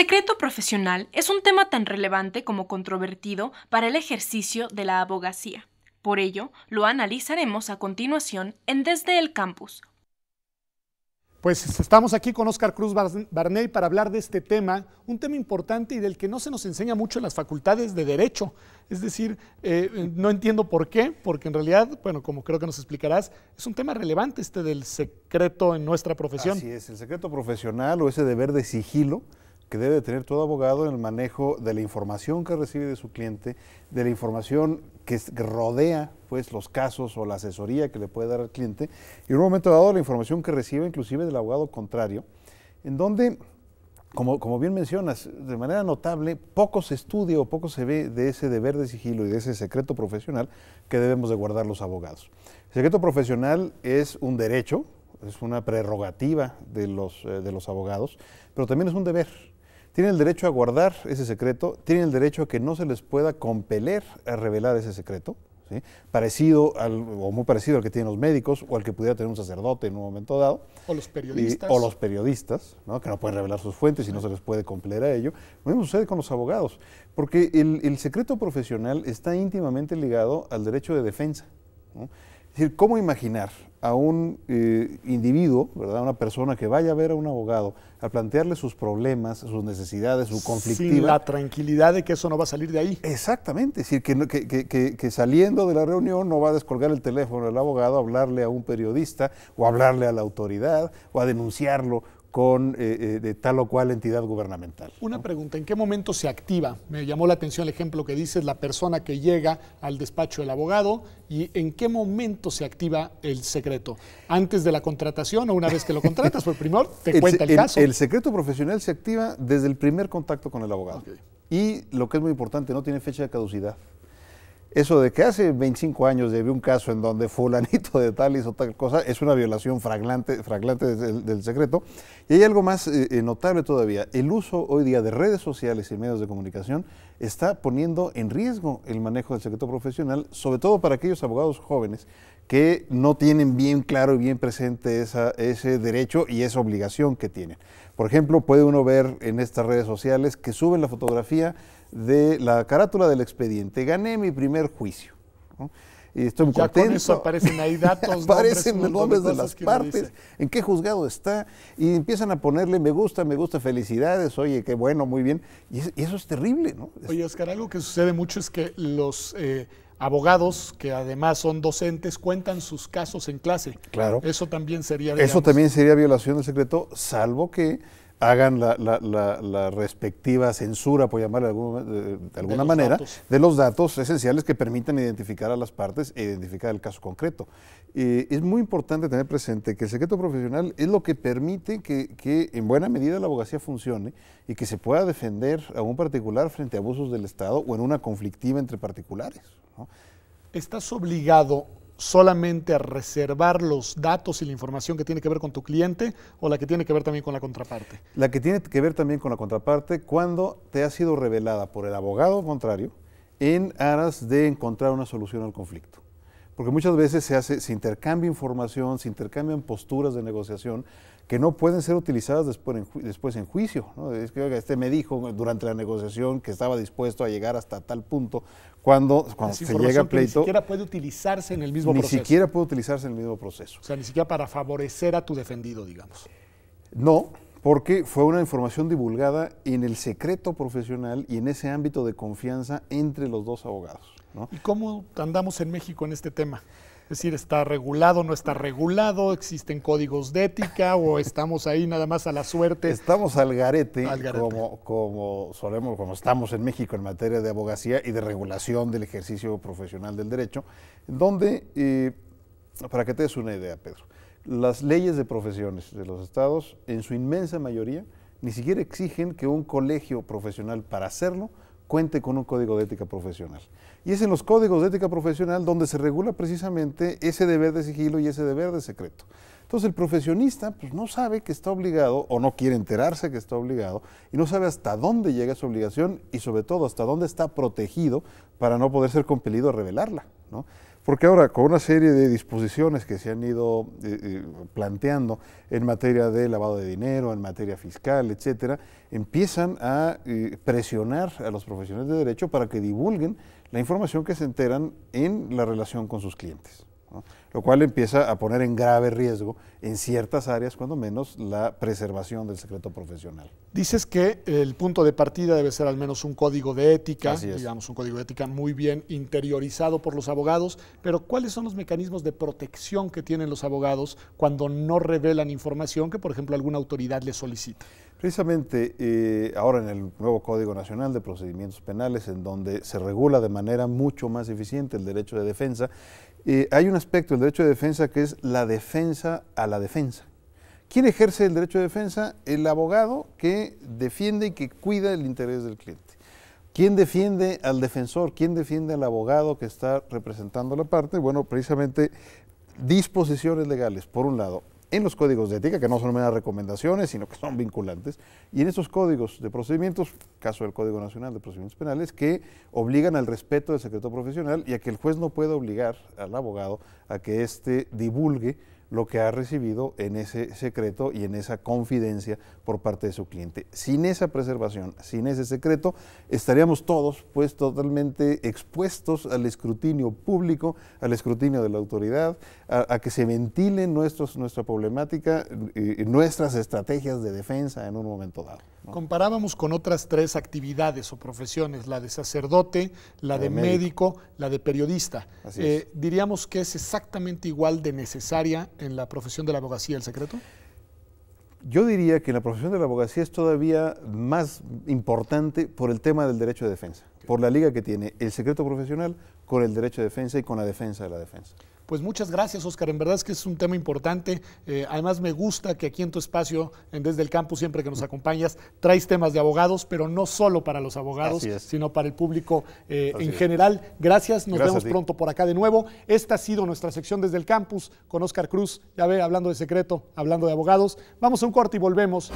secreto profesional es un tema tan relevante como controvertido para el ejercicio de la abogacía. Por ello, lo analizaremos a continuación en Desde el Campus. Pues estamos aquí con Oscar Cruz Barney para hablar de este tema, un tema importante y del que no se nos enseña mucho en las facultades de Derecho. Es decir, eh, no entiendo por qué, porque en realidad, bueno, como creo que nos explicarás, es un tema relevante este del secreto en nuestra profesión. Así es, el secreto profesional o ese deber de sigilo que debe tener todo abogado en el manejo de la información que recibe de su cliente, de la información que rodea pues los casos o la asesoría que le puede dar al cliente y en un momento dado la información que recibe inclusive del abogado contrario, en donde como, como, bien mencionas, de manera notable, poco se estudia o poco se ve de ese deber de sigilo y de ese secreto profesional que debemos de guardar los abogados. El secreto profesional es un derecho, es una prerrogativa de los, eh, de los abogados, pero también es un deber, tienen el derecho a guardar ese secreto, tienen el derecho a que no se les pueda compeler a revelar ese secreto, parecido al, o muy parecido al que tienen los médicos o al que pudiera tener un sacerdote en un momento dado. O los periodistas. o los periodistas, que no pueden revelar sus fuentes y no se les puede compeler a ello. Lo mismo sucede con los abogados, porque el, secreto profesional está íntimamente ligado al derecho de defensa. ¿no? decir, ¿cómo imaginar a un eh, individuo, ¿verdad? una persona que vaya a ver a un abogado, a plantearle sus problemas, sus necesidades, su conflictiva. Sin la tranquilidad de que eso no va a salir de ahí. Exactamente, es decir, que, que, que saliendo de la reunión no va a descolgar el teléfono del abogado, a hablarle a un periodista o hablarle a la autoridad o a denunciarlo con eh, eh, de tal o cual entidad gubernamental. Una pregunta, ¿en qué momento se activa? Me llamó la atención el ejemplo que dices, la persona que llega al despacho del abogado y en qué momento se activa el secreto. ¿Antes de la contratación o una vez que lo contratas? Por pues primero te cuenta el, caso. El secreto profesional se activa desde el primer contacto con el abogado. Y lo que es muy importante, no tiene fecha de caducidad. Eso de que hace 25 años debí un caso en donde fulanito de tal hizo tal cosa, es una violación fraglante, del, secreto. Y hay algo más eh, eh, notable todavía. El uso hoy día de redes sociales y medios de comunicación está poniendo en riesgo el manejo del secreto profesional, sobre todo para aquellos abogados jóvenes que no tienen bien claro y bien presente ese derecho y esa obligación que tienen. Por ejemplo, puede uno ver en estas redes sociales que suben la fotografía de la carátula del expediente. Gané mi primer juicio. Y estoy muy contento. Con eso aparecen ahí datos, aparecen los nombres de las partes, en qué juzgado está, y empiezan a ponerle me gusta, me gusta, felicidades, oye, qué bueno, muy bien. Y, eso es terrible, ¿no? Oye, Oscar, algo que sucede mucho es que los eh, abogados, que además son docentes, cuentan sus casos en clase. Claro. Eso también sería. eso también sería violación del secreto, salvo que hagan la, respectiva censura, por llamarla de alguna, manera, de los datos esenciales que permitan identificar a las partes e identificar el caso concreto. es muy importante tener presente que el secreto profesional es lo que permite que, en buena medida la abogacía funcione y que se pueda defender a un particular frente a abusos del Estado o en una conflictiva entre particulares. ¿Estás obligado solamente a reservar los datos y la información que tiene que ver con tu cliente o la que tiene que ver también con la contraparte? La que tiene que ver también con la contraparte cuando te ha sido revelada por el abogado contrario en aras de encontrar una solución al conflicto porque muchas veces se hace, se intercambia información, se intercambian posturas de negociación que no pueden ser utilizadas después en, juicio. este me dijo durante la negociación que estaba dispuesto a llegar hasta tal punto cuando, cuando se llega a pleito. Ni siquiera puede utilizarse en el mismo proceso. Ni siquiera puede utilizarse en el mismo proceso. O sea, ni siquiera para favorecer a tu defendido, digamos. No, porque fue una información divulgada en el secreto profesional y en ese ámbito de confianza entre los dos abogados. ¿Y cómo andamos en México en este tema? Es decir, ¿está regulado, no está regulado? ¿Existen códigos de ética o estamos ahí nada más a la suerte? Estamos al garete, Como, solemos, como estamos en México en materia de abogacía y de regulación del ejercicio profesional del derecho, donde, eh, para que te des una idea, Pedro, las leyes de profesiones de los estados, en su inmensa mayoría, ni siquiera exigen que un colegio profesional para hacerlo cuente con un código de ética profesional. Y es en los códigos de ética profesional donde se regula precisamente ese deber de sigilo y ese deber de secreto. Entonces el profesionista pues, no sabe que está obligado o no quiere enterarse que está obligado y no sabe hasta dónde llega su obligación y sobre todo hasta dónde está protegido para no poder ser compelido a revelarla. Porque ahora, con una serie de disposiciones que se han ido eh, eh, planteando en materia de lavado de dinero, en materia fiscal, etcétera, empiezan a eh, presionar a los profesionales de derecho para que divulguen la información que se enteran en la relación con sus clientes lo cual empieza a poner en grave riesgo en ciertas áreas, cuando menos, la preservación del secreto profesional. Dices que el punto de partida debe ser al menos un código de ética, digamos un código de ética muy bien interiorizado por los abogados, pero ¿cuáles son los mecanismos de protección que tienen los abogados cuando no revelan información que, por ejemplo, alguna autoridad les solicita? Precisamente eh, ahora en el nuevo Código Nacional de Procedimientos Penales, en donde se regula de manera mucho más eficiente el derecho de defensa, hay un aspecto del derecho de defensa que es la defensa a la defensa. ¿Quién ejerce el derecho de defensa? El abogado que defiende y que cuida el interés del cliente. ¿Quién defiende al defensor? ¿Quién defiende al abogado que está representando la parte? Bueno, precisamente disposiciones legales, por un lado, en los códigos de ética, que no son meras recomendaciones, sino que son vinculantes, y en esos códigos de procedimientos, caso del Código Nacional de Procedimientos Penales, que obligan al respeto del secreto profesional y a que el juez no pueda obligar al abogado a que éste divulgue lo que ha recibido en ese secreto y en esa confidencia por parte de su cliente. Sin esa preservación, sin ese secreto, estaríamos todos pues totalmente expuestos al escrutinio público, al escrutinio de la autoridad, a, que se ventilen nuestra problemática y nuestras estrategias de defensa en un momento dado. Comparábamos con otras tres actividades o profesiones, la de sacerdote, la, de, médico. la de periodista. Eh, diríamos que es exactamente igual de necesaria en la profesión de la abogacía el secreto. Yo diría que la profesión de la abogacía es todavía más importante por el tema del derecho de defensa, por la liga que tiene el secreto profesional con el derecho de defensa y con la defensa de la defensa. Pues muchas gracias, Oscar. En verdad es que es un tema importante. Eh, además, me gusta que aquí en tu espacio, en Desde el campus, siempre que nos acompañas, traes temas de abogados, pero no solo para los abogados, sino para el público eh, en general. Gracias, nos vemos pronto por acá de nuevo. Esta ha sido nuestra sección Desde el Campus con Oscar Cruz. Ya ve, hablando de secreto, hablando de abogados. Vamos a un corte y volvemos.